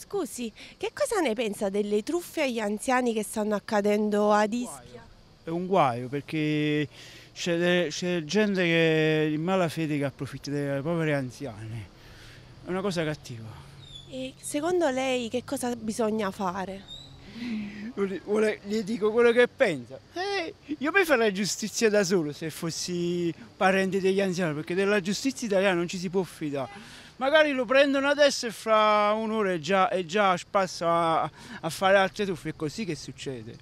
Scusi, che cosa ne pensa delle truffe agli anziani che stanno accadendo a Ischia? È un guaio perché c'è, gente che in mala fede che approfitta delle povere anziane. È una cosa cattiva. E secondo lei che cosa bisogna fare? Gli dico quello che pensa. Eh, io mi farei giustizia da solo se fossi parente degli anziani, perché della giustizia italiana non ci si può fidare magari lo prendono adesso e fra un'ora è già, è già spasso a, a, fare altre truffe, è così che succede.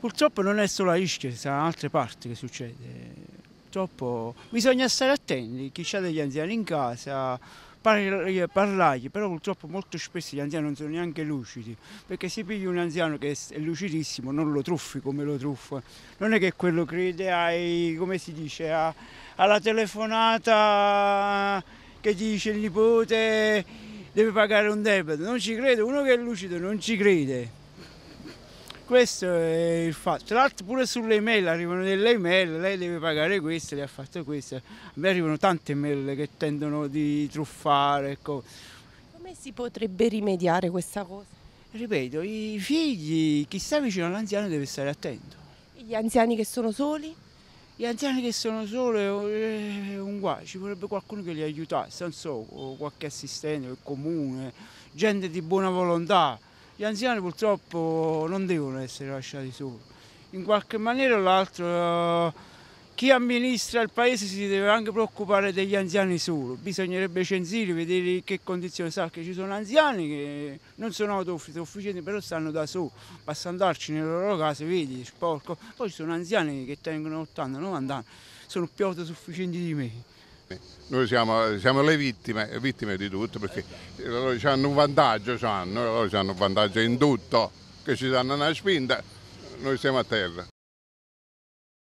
Purtroppo non è solo a Ischia, sono altre parti che succede. Purtroppo bisogna stare attenti, chi ha degli anziani in casa, parlargli, parlargli, però purtroppo molto spesso gli anziani non sono neanche lucidi, perché se pigli un anziano che è lucidissimo non lo truffi come lo truffa, non è che quello crede ai, come si dice, a, alla telefonata che dice il nipote deve pagare un debito, non ci credo, uno che è lucido non ci crede. Questo è il fatto. Tra l'altro pure sulle mail arrivano delle email, lei deve pagare questo, lei ha fatto questo. A me arrivano tante mail che tendono di truffare. Cose. Ecco. Come si potrebbe rimediare questa cosa? Ripeto, i figli, chi sta vicino all'anziano deve stare attento. E gli anziani che sono soli? gli anziani che sono sole eh, è un guai, ci vorrebbe qualcuno che li aiutasse, non so, qualche assistente il comune, gente di buona volontà. Gli anziani purtroppo non devono essere lasciati soli. In qualche maniera o l'altro chi amministra il paese si deve anche preoccupare degli anziani solo, bisognerebbe censire, vedere in che condizioni sa che ci sono anziani che non sono autosufficienti però stanno da solo, basta andarci nelle loro case, vedi, sporco, poi ci sono anziani che tengono 80-90 anni, sono più autosufficienti di me. Noi siamo, siamo le vittime, vittime, di tutto perché loro hanno un vantaggio, hanno, loro hanno un vantaggio in tutto, che ci danno una spinta, noi siamo a terra.